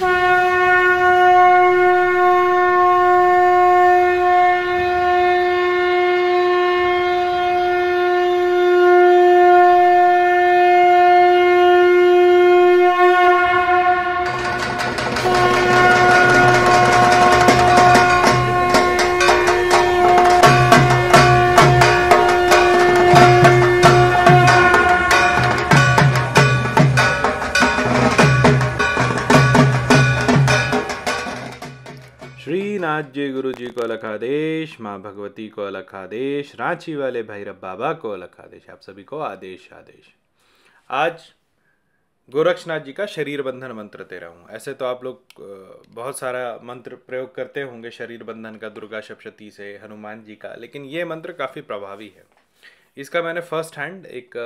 Bye. आज गुरु जी को अलग आदेश माँ भगवती को अलग आदेश रांची वाले भैरव बाबा को अलग आदेश आप सभी को आदेश आदेश आज गोरक्षनाथ जी का शरीर बंधन मंत्र दे रहा हूँ ऐसे तो आप लोग बहुत सारा मंत्र प्रयोग करते होंगे शरीर बंधन का दुर्गा सप्शती से हनुमान जी का लेकिन ये मंत्र काफ़ी प्रभावी है इसका मैंने फर्स्ट हैंड एक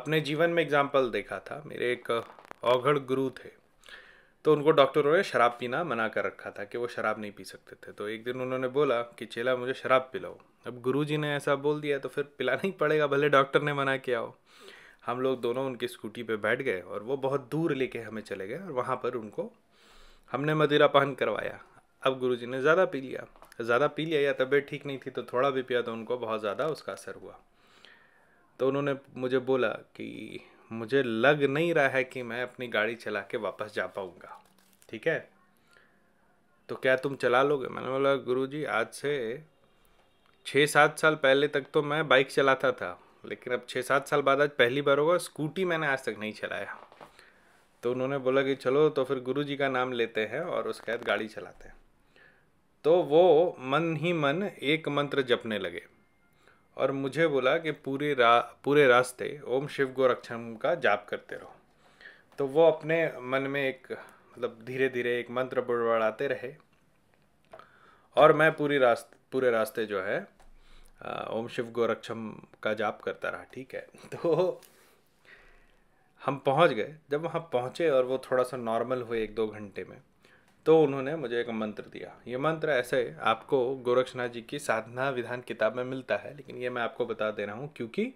अपने जीवन में एग्जाम्पल देखा था मेरे एक औघड़ गुरु थे तो उनको डॉक्टरों ने शराब पीना मना कर रखा था कि वो शराब नहीं पी सकते थे तो एक दिन उन्होंने बोला कि चेला मुझे शराब पिलाओ अब गुरु ने ऐसा बोल दिया तो फिर पिलाना ही पड़ेगा भले डॉक्टर ने मना किया हो हम लोग दोनों उनकी स्कूटी पे बैठ गए और वो बहुत दूर लेके हमें चले गए और वहाँ पर उनको हमने मदिरा पान करवाया अब गुरुजी ने ज़्यादा पी लिया ज़्यादा पी लिया या तबीयत ठीक नहीं थी तो थोड़ा भी पिया तो उनको बहुत ज़्यादा उसका असर हुआ तो उन्होंने मुझे बोला कि मुझे लग नहीं रहा है कि मैं अपनी गाड़ी चला के वापस जा पाऊँगा ठीक है तो क्या तुम चला लोगे मैंने बोला गुरु जी आज से छः सात साल पहले तक तो मैं बाइक चलाता था लेकिन अब छः सात साल बाद आज पहली बार होगा स्कूटी मैंने आज तक नहीं चलाया तो उन्होंने बोला कि चलो तो फिर गुरु जी का नाम लेते हैं और उसके बाद गाड़ी चलाते हैं तो वो मन ही मन एक मंत्र जपने लगे और मुझे बोला कि पूरे रा पूरे रास्ते ओम शिव गोरक्षम का जाप करते रहो तो वो अपने मन में एक मतलब धीरे धीरे एक मंत्र बुड़बड़ाते रहे और मैं पूरी रास्ते पूरे रास्ते जो है ओम शिव गोरक्षम का जाप करता रहा ठीक है तो हम पहुंच गए जब वहाँ पहुँचे और वो थोड़ा सा नॉर्मल हुए एक दो घंटे में तो उन्होंने मुझे एक मंत्र दिया ये मंत्र ऐसे आपको गोरक्षनाथ जी की साधना विधान किताब में मिलता है लेकिन ये मैं आपको बता दे रहा हूँ क्योंकि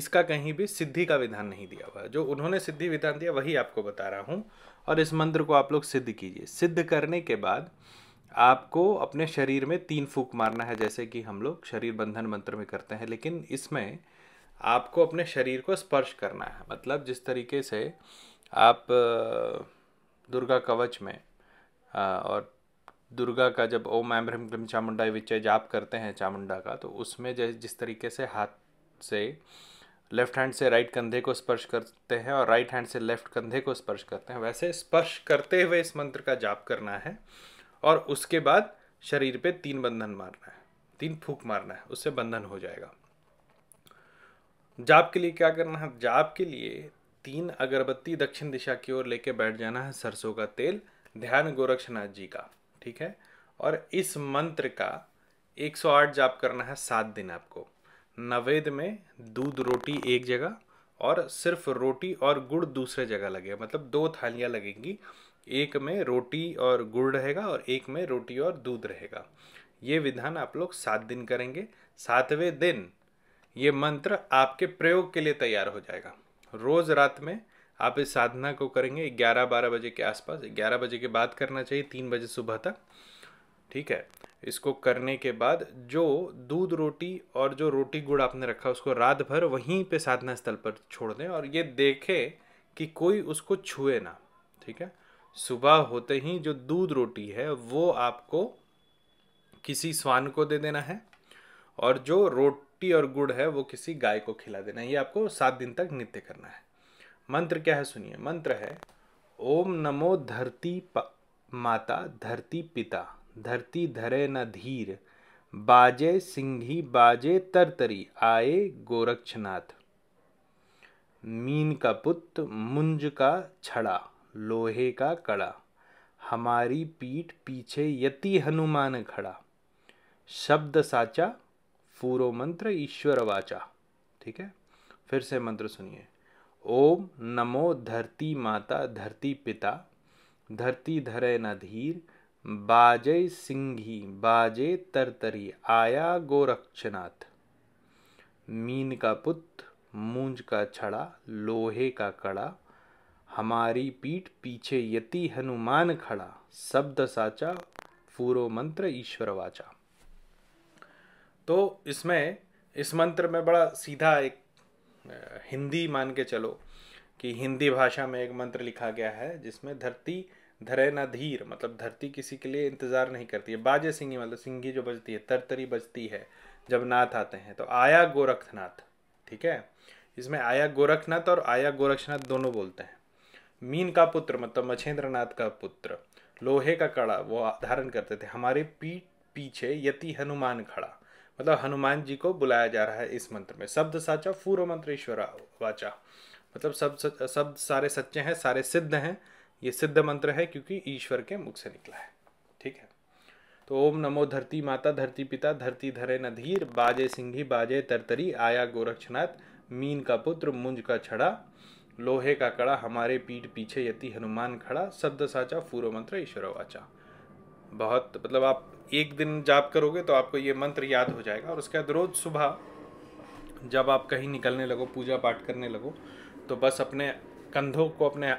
इसका कहीं भी सिद्धि का विधान नहीं दिया हुआ जो उन्होंने सिद्धि विधान दिया वही आपको बता रहा हूँ और इस मंत्र को आप लोग सिद्ध कीजिए सिद्ध करने के बाद आपको अपने शरीर में तीन फूक मारना है जैसे कि हम लोग शरीर बंधन मंत्र में करते हैं लेकिन इसमें आपको अपने शरीर को स्पर्श करना है मतलब जिस तरीके से आप दुर्गा कवच में और दुर्गा का जब ओम ऐम ह्रीम क्लीम चामुंडा विचय जाप करते हैं चामुंडा का तो उसमें जिस तरीके से हाथ से लेफ्ट हैंड से राइट कंधे को स्पर्श करते हैं और राइट हैंड से लेफ्ट कंधे को स्पर्श करते हैं वैसे स्पर्श करते हुए इस मंत्र का जाप करना है और उसके बाद शरीर पे तीन बंधन मारना है तीन फूक मारना है उससे बंधन हो जाएगा जाप के लिए क्या करना है जाप के लिए तीन अगरबत्ती दक्षिण दिशा की ओर लेके बैठ जाना है सरसों का तेल ध्यान गोरक्षनाथ जी का ठीक है और इस मंत्र का 108 जाप करना है सात दिन आपको नवेद में दूध रोटी एक जगह और सिर्फ रोटी और गुड़ दूसरे जगह लगेगा मतलब दो थालियाँ लगेंगी एक में रोटी और गुड़ रहेगा और एक में रोटी और दूध रहेगा ये विधान आप लोग सात दिन करेंगे सातवें दिन ये मंत्र आपके प्रयोग के लिए तैयार हो जाएगा रोज़ रात में आप इस साधना को करेंगे ग्यारह बारह बजे के आसपास ग्यारह बजे के बाद करना चाहिए तीन बजे सुबह तक ठीक है इसको करने के बाद जो दूध रोटी और जो रोटी गुड़ आपने रखा उसको रात भर वहीं पे साधना स्थल पर छोड़ दें और ये देखें कि कोई उसको छुए ना ठीक है सुबह होते ही जो दूध रोटी है वो आपको किसी स्वान को दे देना है और जो रोटी और गुड़ है वो किसी गाय को खिला देना है ये आपको सात दिन तक नित्य करना है मंत्र क्या है सुनिए मंत्र है ओम नमो धरती माता धरती पिता धरती धरे न धीर बाजे सिंघी बाजे तरतरी आए गोरक्षनाथ मीन का पुत्र मुंज का छड़ा लोहे का कड़ा हमारी पीठ पीछे यति हनुमान खड़ा शब्द साचा फूरो मंत्र ईश्वर वाचा ठीक है फिर से मंत्र सुनिए ओम नमो धरती माता धरती पिता धरती धरे न धीर बाजे सिंघी बाजे तरतरी आया गोरक्षनाथ मीन का पुत्र मूंज का छड़ा लोहे का कड़ा हमारी पीठ पीछे यति हनुमान खड़ा शब्द साचा पूरो मंत्र ईश्वर वाचा तो इसमें इस मंत्र में बड़ा सीधा एक हिंदी मान के चलो कि हिंदी भाषा में एक मंत्र लिखा गया है जिसमें धरती धरे न धीर मतलब धरती किसी के लिए इंतज़ार नहीं करती है बाजे सिंगी मतलब सिंगी जो बजती है तरतरी बजती है जब नाथ आते हैं तो आया गोरखनाथ ठीक है इसमें आया गोरखनाथ और आया गोरक्षनाथ दोनों बोलते हैं मीन का पुत्र मतलब मछेंद्रनाथ का पुत्र लोहे का कड़ा वो धारण करते थे हमारे पीठ पीछे यति हनुमान खड़ा मतलब हनुमान जी को बुलाया जा रहा है इस मंत्र में शब्द साचा फूरो मंत्र ईश्वर वाचा मतलब सब शब्द सारे सच्चे हैं सारे सिद्ध हैं ये सिद्ध मंत्र है क्योंकि ईश्वर के मुख से निकला है ठीक है तो ओम नमो धरती माता धरती पिता धरती धरे नधीर बाजे सिंघी बाजे तरतरी आया गोरक्षनाथ मीन का पुत्र मुंज का छड़ा लोहे का कड़ा हमारे पीठ पीछे यति हनुमान खड़ा शब्द साचा फूरो मंत्र ईश्वर वाचा बहुत मतलब आप एक दिन जाप करोगे तो आपको ये मंत्र याद हो जाएगा और उसके बाद रोज़ सुबह जब आप कहीं निकलने लगो पूजा पाठ करने लगो तो बस अपने कंधों को अपने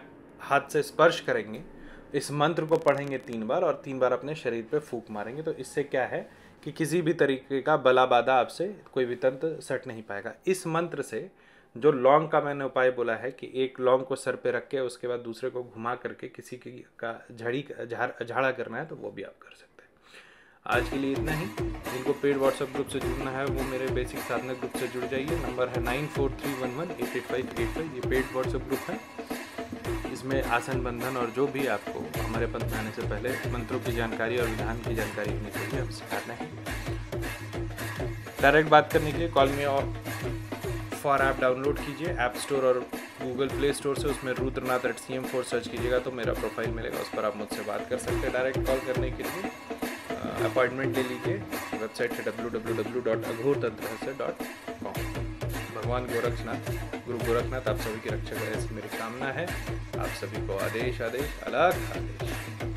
हाथ से स्पर्श करेंगे इस मंत्र को पढ़ेंगे तीन बार और तीन बार अपने शरीर पे फूक मारेंगे तो इससे क्या है कि किसी भी तरीके का बला बाधा आपसे कोई भी तंत्र सट नहीं पाएगा इस मंत्र से जो लॉन्ग का मैंने उपाय बोला है कि एक लॉन्ग को सर पे रख के उसके बाद दूसरे को घुमा करके किसी की का झड़ी झाड़ा झाड़ा करना है तो वो भी आप कर सकते हैं आज के लिए इतना ही जिनको पेड व्हाट्सएप ग्रुप से जुड़ना है वो मेरे बेसिक साधना ग्रुप से जुड़ जाइए नंबर है nine four three one one eight eight five eight five ये पेड व्हाट्सएप ग्रुप है इसमें आसन बंधन और जो भी आपको हमारे पंथ आने से पहले मंत्रों की जानकारी और विधान की जानकारी होनी चाहिए हम सिखाते हैं डायरेक्ट बात करने के लिए कॉल में और फॉर ऐप डाउनलोड कीजिए ऐप स्टोर और गूगल प्ले स्टोर से उसमें Rudranath at C M four search कीजिएगा तो मेरा प्रोफाइल मिलेगा उस पर आप मुझसे बात कर सकते हैं डायरेक्ट कॉल करने के लिए अपॉइंटमेंट ले लीजिए वेबसाइट है W W W dot Aghor Tantra dot com भगवान गोरखनाथ गुरु गोरखनाथ आप सभी की रक्षा करें ऐसी मेरी कामना है आप सभी को आदेश आदेश अलग आदेश